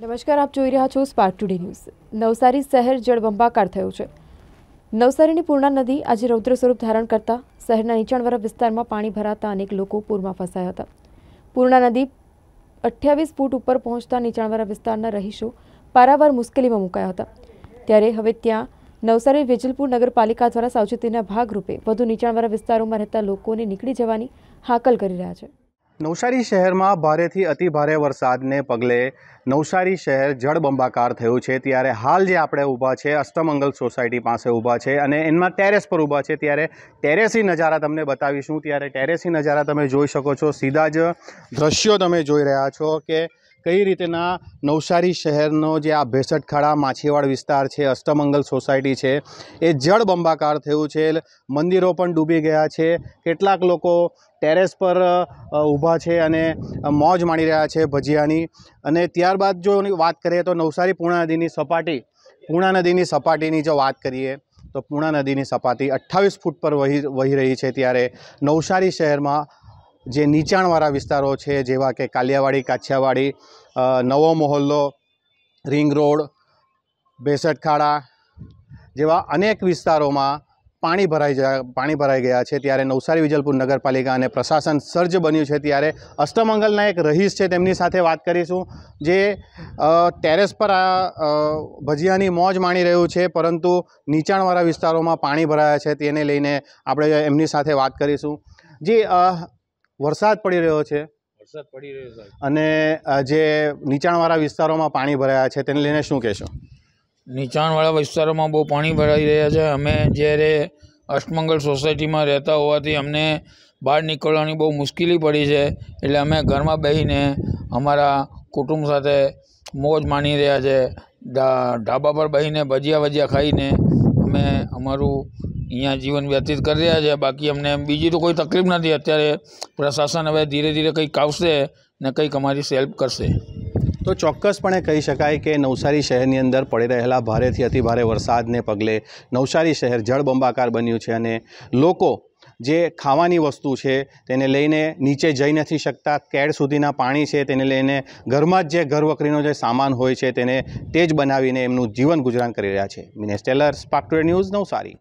નમસ્કાર આપ જોઈ રહ્યા છો સ્પાર્ક ટુડે ન્યૂઝ નવસારી શહેર જળબંબાકાર થયું છે નવસારીની પૂર્ણા નદી આજે રૌદ્ર સ્વરૂપ ધારણ કરતા શહેરના નીચાણવાળા વિસ્તારમાં પાણી ભરાતા અનેક લોકો પૂરમાં ફસાયા હતા પૂર્ણા નદી અઠ્યાવીસ ફૂટ ઉપર પહોંચતા નીચાણવાળા વિસ્તારના રહીશો પારાવાર મુશ્કેલીમાં મુકાયા હતા ત્યારે હવે ત્યાં નવસારી વેજલપુર નગરપાલિકા દ્વારા સાવચેતીના ભાગરૂપે વધુ નીચાણવાળા વિસ્તારોમાં રહેતા લોકોને નીકળી જવાની હાકલ કરી રહ્યા છે નવસારી શહેરમાં ભારેથી અતિ ભારે વરસાદને પગલે નવસારી શહેર જળબંબાકાર થયું છે ત્યારે હાલ જે આપણે ઊભા છે અષ્ટમંગલ સોસાયટી પાસે ઊભા છે અને એમાં ટેરેસ પર ઊભા છે ત્યારે ટેરેસી નજારા તમને બતાવીશું ત્યારે ટેરેસી નજારા તમે જોઈ શકો છો સીધા જ દ્રશ્યો તમે જોઈ રહ્યા છો કે કઈ રીતના નવસારી શહેરનો જે આ ભેસટખાડા માછીવાડ વિસ્તાર છે અષ્ટમંગલ સોસાયટી છે એ જળ બંબાકાર થયું છે મંદિરો પણ ડૂબી ગયા છે કેટલાક લોકો ટેરેસ પર ઊભા છે અને મોજ માણી રહ્યા છે ભજીયાની અને ત્યારબાદ જો વાત કરીએ તો નવસારી પૂર્ણા નદીની સપાટી પૂર્ણા નદીની સપાટીની જો વાત કરીએ તો પૂર્ણા નદીની સપાટી અઠ્ઠાવીસ ફૂટ પર વહી વહી રહી છે ત્યારે નવસારી શહેરમાં જે નીચાણવાળા વિસ્તારો છે જેવા કે કાલિયાવાડી કાછિયાવાડી નવો મોહલ્લો રિંગ રોડ બેસટખાડા જેવા અનેક વિસ્તારોમાં પાણી ભરાઈ જાય પાણી ભરાઈ ગયા છે ત્યારે નવસારી વિજલપુર નગરપાલિકા અને પ્રશાસન સર્જ બન્યું છે ત્યારે અષ્ટમંગલના એક રહીશ છે તેમની સાથે વાત કરીશું જે ટેરેસ પર આ ભજીયાની મોજ માણી રહ્યું છે પરંતુ નીચાણવાળા વિસ્તારોમાં પાણી ભરાયા છે તેને લઈને આપણે એમની સાથે વાત કરીશું જે વરસાદ પડી રહ્યો છે વરસાદ પડી રહ્યો છે અને જે નીચાણવાળા વિસ્તારોમાં પાણી ભરાયા છે તેને લઈને શું કહેશો નીચાણવાળા વિસ્તારોમાં બહુ પાણી ભરાઈ રહ્યા છે અમે જ્યારે અષ્ટમંગલ સોસાયટીમાં રહેતા હોવાથી અમને બહાર નીકળવાની બહુ મુશ્કેલી પડી છે એટલે અમે ઘરમાં બેસીને અમારા કુટુંબ સાથે મોજ માણી રહ્યા છે ઢાબા પર બેસીને ભજીયા ભજીયા ખાઈને અમે અમારું અહીંયા જીવન વ્યતીત કરી રહ્યા છે બાકી અમને બીજી તો કોઈ તકલીફ નથી અત્યારે પ્રશાસન હવે ધીરે ધીરે કંઈક આવશે ને કંઈક અમારી સેલ્ફ કરશે તો ચોક્કસપણે કહી શકાય કે નવસારી શહેરની અંદર પડી રહેલા ભારેથી અતિભારે વરસાદને પગલે નવસારી શહેર જળબંબાકાર બન્યું છે અને લોકો જે ખાવાની વસ્તુ છે તેને લઈને નીચે જઈ નથી શકતા કેડ સુધીના પાણી છે તેને લઈને ઘરમાં જ જે ઘરવકરીનો જે સામાન હોય છે તેને તેજ બનાવીને એમનું જીવન ગુજરાન કરી રહ્યા છે મિનેસ્ટેલર સ્પાક્ટોર ન્યૂઝ નવસારી